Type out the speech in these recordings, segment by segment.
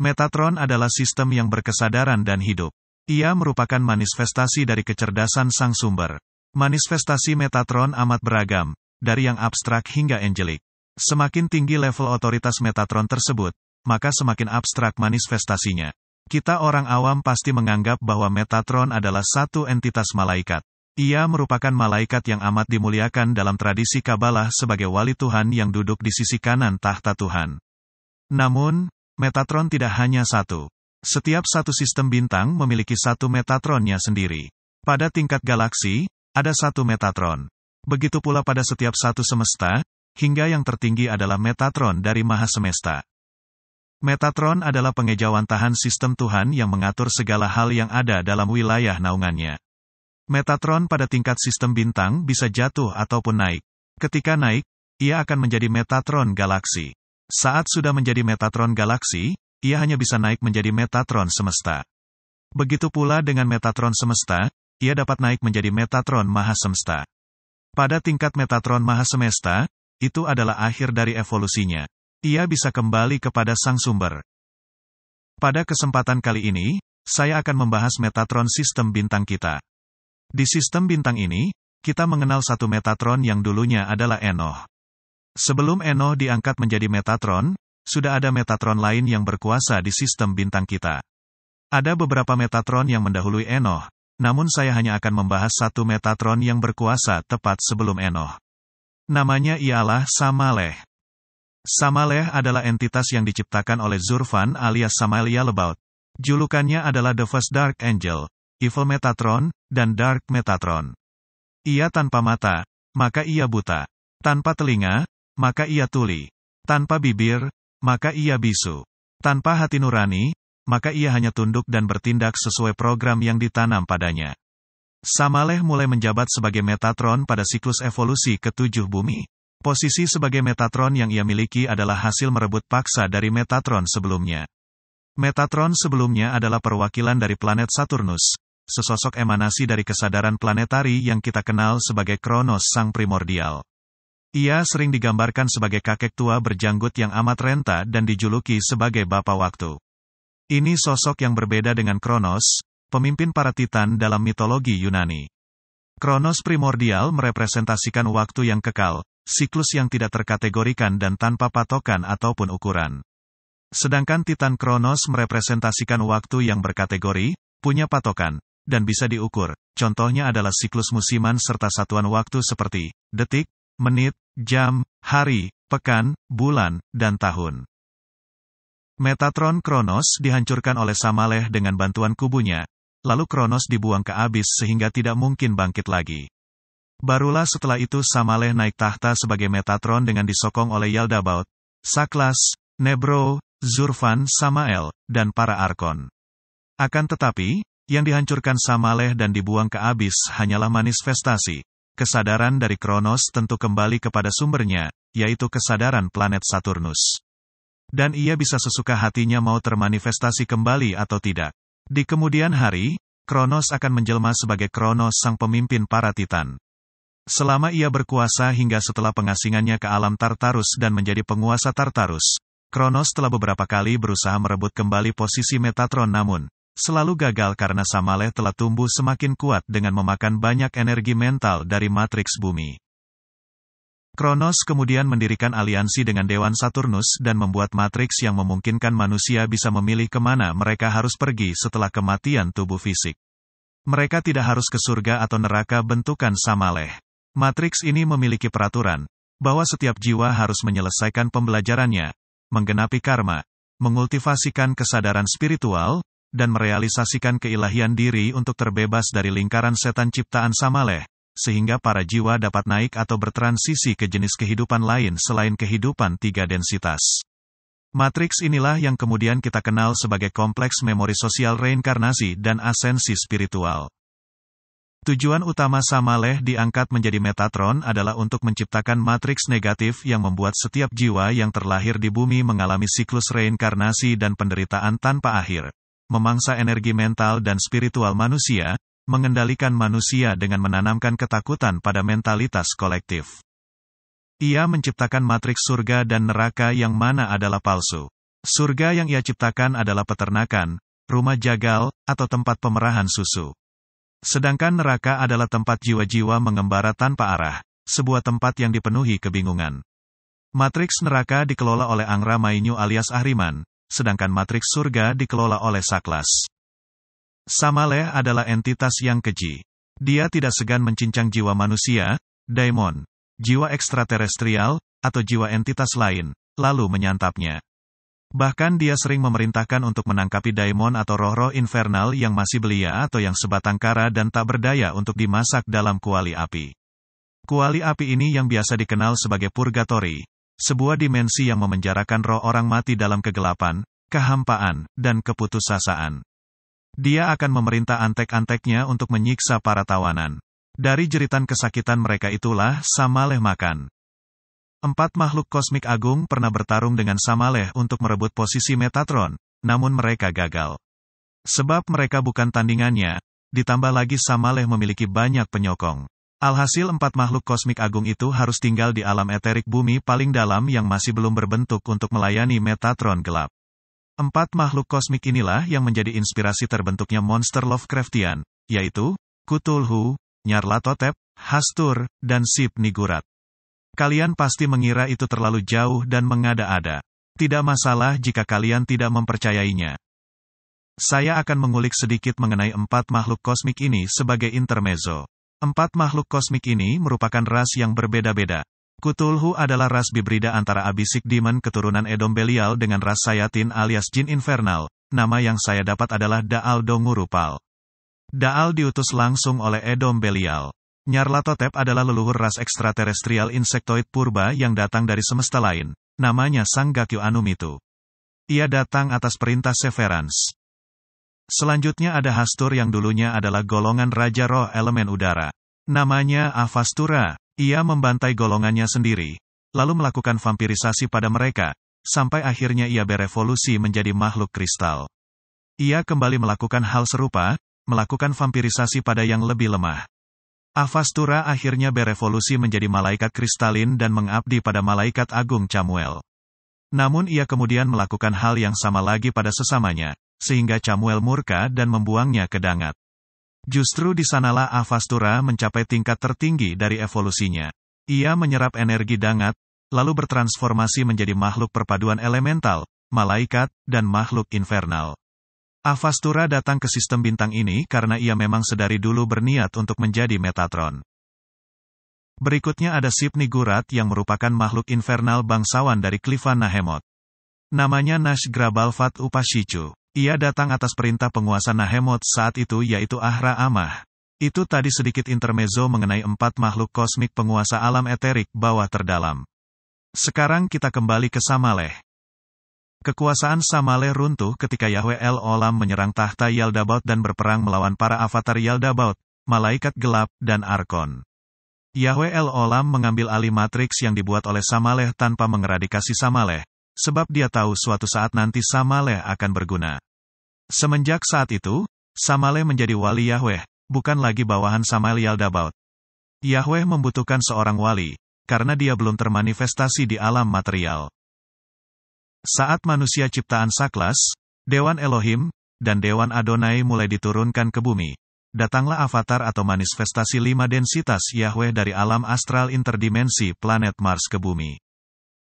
Metatron adalah sistem yang berkesadaran dan hidup. Ia merupakan manifestasi dari kecerdasan sang sumber. Manifestasi Metatron amat beragam, dari yang abstrak hingga angelik. Semakin tinggi level otoritas Metatron tersebut, maka semakin abstrak manifestasinya. Kita orang awam pasti menganggap bahwa Metatron adalah satu entitas malaikat. Ia merupakan malaikat yang amat dimuliakan dalam tradisi Kabalah sebagai wali Tuhan yang duduk di sisi kanan tahta Tuhan. Namun, Metatron tidak hanya satu. Setiap satu sistem bintang memiliki satu Metatronnya sendiri. Pada tingkat galaksi, ada satu Metatron. Begitu pula pada setiap satu semesta, hingga yang tertinggi adalah Metatron dari maha semesta. Metatron adalah pengejawantahan tahan sistem Tuhan yang mengatur segala hal yang ada dalam wilayah naungannya. Metatron pada tingkat sistem bintang bisa jatuh ataupun naik. Ketika naik, ia akan menjadi Metatron galaksi. Saat sudah menjadi Metatron galaksi, ia hanya bisa naik menjadi Metatron semesta. Begitu pula dengan Metatron semesta, ia dapat naik menjadi Metatron maha semesta. Pada tingkat Metatron maha semesta, itu adalah akhir dari evolusinya. Ia bisa kembali kepada sang sumber. Pada kesempatan kali ini, saya akan membahas Metatron sistem bintang kita. Di sistem bintang ini, kita mengenal satu Metatron yang dulunya adalah Enoch. Sebelum Enoh diangkat menjadi Metatron, sudah ada Metatron lain yang berkuasa di sistem bintang kita. Ada beberapa Metatron yang mendahului Enoh, namun saya hanya akan membahas satu Metatron yang berkuasa tepat sebelum Enoh. Namanya ialah Samaleh. Samaleh adalah entitas yang diciptakan oleh Zurfan alias Samalia Lebaut. Julukannya adalah The First Dark Angel, Evil Metatron, dan Dark Metatron. Ia tanpa mata, maka ia buta. Tanpa telinga, maka ia tuli. Tanpa bibir, maka ia bisu. Tanpa hati nurani, maka ia hanya tunduk dan bertindak sesuai program yang ditanam padanya. Samaleh mulai menjabat sebagai Metatron pada siklus evolusi ketujuh bumi. Posisi sebagai Metatron yang ia miliki adalah hasil merebut paksa dari Metatron sebelumnya. Metatron sebelumnya adalah perwakilan dari planet Saturnus, sesosok emanasi dari kesadaran planetari yang kita kenal sebagai Kronos Sang Primordial. Ia sering digambarkan sebagai kakek tua berjanggut yang amat renta dan dijuluki sebagai Bapak Waktu. Ini sosok yang berbeda dengan Kronos, pemimpin para Titan dalam mitologi Yunani. Kronos primordial merepresentasikan waktu yang kekal, siklus yang tidak terkategorikan dan tanpa patokan ataupun ukuran. Sedangkan Titan Kronos merepresentasikan waktu yang berkategori, punya patokan, dan bisa diukur. Contohnya adalah siklus musiman serta satuan waktu seperti detik, menit, jam, hari, pekan, bulan, dan tahun. Metatron Kronos dihancurkan oleh Samaleh dengan bantuan kubunya, lalu Kronos dibuang ke abis sehingga tidak mungkin bangkit lagi. Barulah setelah itu Samaleh naik tahta sebagai Metatron dengan disokong oleh Yaldabaoth, Saklas, Nebro, Zurvan, Samael, dan para Arkon. Akan tetapi, yang dihancurkan Samaleh dan dibuang ke abis hanyalah manifestasi, kesadaran dari Kronos tentu kembali kepada sumbernya, yaitu kesadaran planet Saturnus. Dan ia bisa sesuka hatinya mau termanifestasi kembali atau tidak. Di kemudian hari, Kronos akan menjelma sebagai Kronos sang pemimpin para Titan. Selama ia berkuasa hingga setelah pengasingannya ke alam Tartarus dan menjadi penguasa Tartarus, Kronos telah beberapa kali berusaha merebut kembali posisi Metatron namun, selalu gagal karena Samale telah tumbuh semakin kuat dengan memakan banyak energi mental dari matriks bumi. Kronos kemudian mendirikan aliansi dengan Dewan Saturnus dan membuat matriks yang memungkinkan manusia bisa memilih kemana mereka harus pergi setelah kematian tubuh fisik. Mereka tidak harus ke surga atau neraka bentukan Samaleh. Matriks ini memiliki peraturan, bahwa setiap jiwa harus menyelesaikan pembelajarannya, menggenapi karma, mengultivasikan kesadaran spiritual, dan merealisasikan keilahian diri untuk terbebas dari lingkaran setan ciptaan Samaleh, sehingga para jiwa dapat naik atau bertransisi ke jenis kehidupan lain selain kehidupan tiga densitas. Matriks inilah yang kemudian kita kenal sebagai kompleks memori sosial reinkarnasi dan asensi spiritual. Tujuan utama Samaleh diangkat menjadi Metatron adalah untuk menciptakan matriks negatif yang membuat setiap jiwa yang terlahir di bumi mengalami siklus reinkarnasi dan penderitaan tanpa akhir memangsa energi mental dan spiritual manusia, mengendalikan manusia dengan menanamkan ketakutan pada mentalitas kolektif. Ia menciptakan matriks surga dan neraka yang mana adalah palsu. Surga yang ia ciptakan adalah peternakan, rumah jagal, atau tempat pemerahan susu. Sedangkan neraka adalah tempat jiwa-jiwa mengembara tanpa arah, sebuah tempat yang dipenuhi kebingungan. Matriks neraka dikelola oleh Angra Mainyu alias Ahriman, sedangkan matriks surga dikelola oleh Saklas. Samale adalah entitas yang keji. Dia tidak segan mencincang jiwa manusia, daimon, jiwa ekstraterestrial, atau jiwa entitas lain, lalu menyantapnya. Bahkan dia sering memerintahkan untuk menangkapi daimon atau roh-roh infernal yang masih belia atau yang sebatang kara dan tak berdaya untuk dimasak dalam kuali api. Kuali api ini yang biasa dikenal sebagai purgatory, sebuah dimensi yang memenjarakan roh orang mati dalam kegelapan, kehampaan, dan keputusasaan. Dia akan memerintah antek-anteknya untuk menyiksa para tawanan. Dari jeritan kesakitan mereka itulah Samaleh makan. Empat makhluk kosmik agung pernah bertarung dengan Samaleh untuk merebut posisi Metatron, namun mereka gagal. Sebab mereka bukan tandingannya, ditambah lagi Samaleh memiliki banyak penyokong. Alhasil empat makhluk kosmik agung itu harus tinggal di alam eterik bumi paling dalam yang masih belum berbentuk untuk melayani Metatron gelap. Empat makhluk kosmik inilah yang menjadi inspirasi terbentuknya monster Lovecraftian, yaitu Cthulhu, Nyarlathotep, Hastur, dan Sip Nigurat. Kalian pasti mengira itu terlalu jauh dan mengada-ada. Tidak masalah jika kalian tidak mempercayainya. Saya akan mengulik sedikit mengenai empat makhluk kosmik ini sebagai intermezzo. Empat makhluk kosmik ini merupakan ras yang berbeda-beda. Kutulhu adalah ras bibrida antara Abisik Demon keturunan Edom Belial dengan ras Sayatin alias Jin Infernal. Nama yang saya dapat adalah Daal Dongurupal. Daal diutus langsung oleh Edom Belial. Nyarlathotep adalah leluhur ras ekstraterestrial insektoid purba yang datang dari semesta lain. Namanya Sang Gakyu Anumitu. Ia datang atas perintah Severance. Selanjutnya ada Hastur yang dulunya adalah golongan Raja Roh elemen udara. Namanya Avastura. Ia membantai golongannya sendiri, lalu melakukan vampirisasi pada mereka, sampai akhirnya ia berevolusi menjadi makhluk kristal. Ia kembali melakukan hal serupa, melakukan vampirisasi pada yang lebih lemah. Avastura akhirnya berevolusi menjadi malaikat kristalin dan mengabdi pada malaikat agung Chamuel. Namun ia kemudian melakukan hal yang sama lagi pada sesamanya, sehingga Camuel murka dan membuangnya ke Dangat. Justru di sanalah Avastura mencapai tingkat tertinggi dari evolusinya. Ia menyerap energi Dangat, lalu bertransformasi menjadi makhluk perpaduan elemental, malaikat, dan makhluk infernal. Avastura datang ke sistem bintang ini karena ia memang sedari dulu berniat untuk menjadi Metatron. Berikutnya ada Sipni Gurat yang merupakan makhluk infernal bangsawan dari Klifan Nahemot. Namanya Nash Grabalfat Upashichu. Ia datang atas perintah penguasa Nahemot saat itu yaitu Ahra Amah. Itu tadi sedikit intermezzo mengenai empat makhluk kosmik penguasa alam eterik bawah terdalam. Sekarang kita kembali ke Samaleh. Kekuasaan Samaleh runtuh ketika Yahweh El Olam menyerang tahta Yaldabaoth dan berperang melawan para avatar Yaldabaoth, malaikat gelap, dan Arkon. Yahweh El Olam mengambil alih matriks yang dibuat oleh Samaleh tanpa mengeradikasi Samaleh, sebab dia tahu suatu saat nanti Samale akan berguna. Semenjak saat itu, Samale menjadi wali Yahweh, bukan lagi bawahan Samalial Dabaut. Yahweh membutuhkan seorang wali, karena dia belum termanifestasi di alam material. Saat manusia ciptaan Saklas, Dewan Elohim, dan Dewan Adonai mulai diturunkan ke bumi, datanglah avatar atau manifestasi lima densitas Yahweh dari alam astral interdimensi planet Mars ke bumi.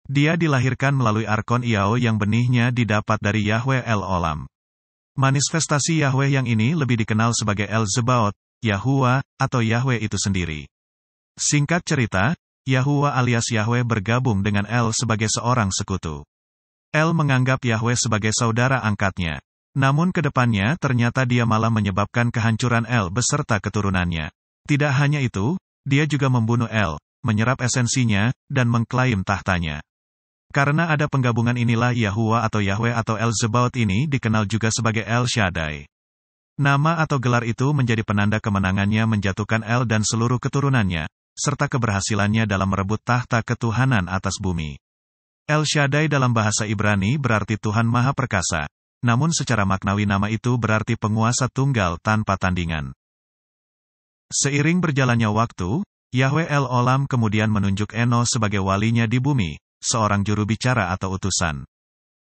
Dia dilahirkan melalui arkon Iao yang benihnya didapat dari Yahweh El Olam. Manifestasi Yahweh yang ini lebih dikenal sebagai El Zebaot, Yahua, atau Yahweh itu sendiri. Singkat cerita, Yahua alias Yahweh bergabung dengan El sebagai seorang sekutu. El menganggap Yahweh sebagai saudara angkatnya. Namun kedepannya ternyata dia malah menyebabkan kehancuran El beserta keturunannya. Tidak hanya itu, dia juga membunuh El, menyerap esensinya, dan mengklaim tahtanya. Karena ada penggabungan inilah Yahua atau Yahweh atau El Zebaut ini dikenal juga sebagai El Shaddai. Nama atau gelar itu menjadi penanda kemenangannya menjatuhkan El dan seluruh keturunannya, serta keberhasilannya dalam merebut tahta ketuhanan atas bumi. El Shaddai dalam bahasa Ibrani berarti Tuhan Maha Perkasa, namun secara maknawi nama itu berarti penguasa tunggal tanpa tandingan. Seiring berjalannya waktu, Yahweh El Olam kemudian menunjuk Eno sebagai walinya di bumi, seorang juru bicara atau utusan.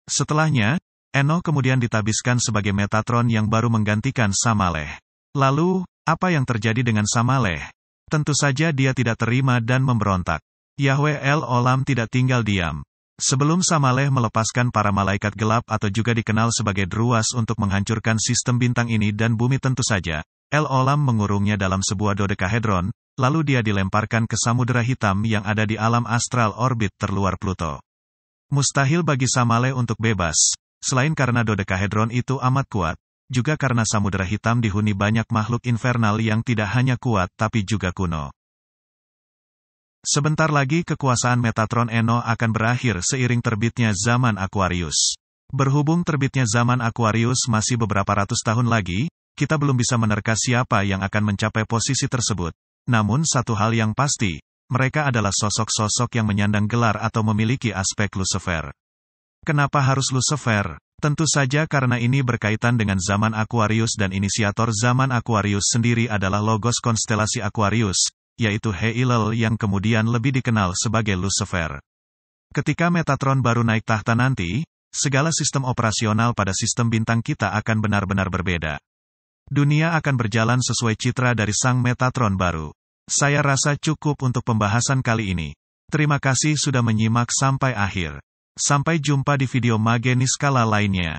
Setelahnya, Eno kemudian ditabiskan sebagai Metatron yang baru menggantikan Samaleh. Lalu, apa yang terjadi dengan Samaleh? Tentu saja dia tidak terima dan memberontak. Yahweh El Olam tidak tinggal diam. Sebelum Samaleh melepaskan para malaikat gelap atau juga dikenal sebagai Druas untuk menghancurkan sistem bintang ini dan bumi tentu saja, El Olam mengurungnya dalam sebuah dodekahedron, Lalu dia dilemparkan ke samudera hitam yang ada di alam astral orbit terluar Pluto. Mustahil bagi Samale untuk bebas, selain karena dodekahedron itu amat kuat, juga karena samudera hitam dihuni banyak makhluk infernal yang tidak hanya kuat tapi juga kuno. Sebentar lagi kekuasaan Metatron Eno akan berakhir seiring terbitnya zaman Aquarius. Berhubung terbitnya zaman Aquarius masih beberapa ratus tahun lagi, kita belum bisa menerka siapa yang akan mencapai posisi tersebut, namun satu hal yang pasti, mereka adalah sosok-sosok yang menyandang gelar atau memiliki aspek Lucifer. Kenapa harus Lucifer? Tentu saja karena ini berkaitan dengan zaman Aquarius dan inisiator zaman Aquarius sendiri adalah logos konstelasi Aquarius, yaitu Heilel yang kemudian lebih dikenal sebagai Lucifer. Ketika Metatron baru naik tahta nanti, segala sistem operasional pada sistem bintang kita akan benar-benar berbeda. Dunia akan berjalan sesuai citra dari sang Metatron baru. Saya rasa cukup untuk pembahasan kali ini. Terima kasih sudah menyimak sampai akhir. Sampai jumpa di video Mageniskala lainnya.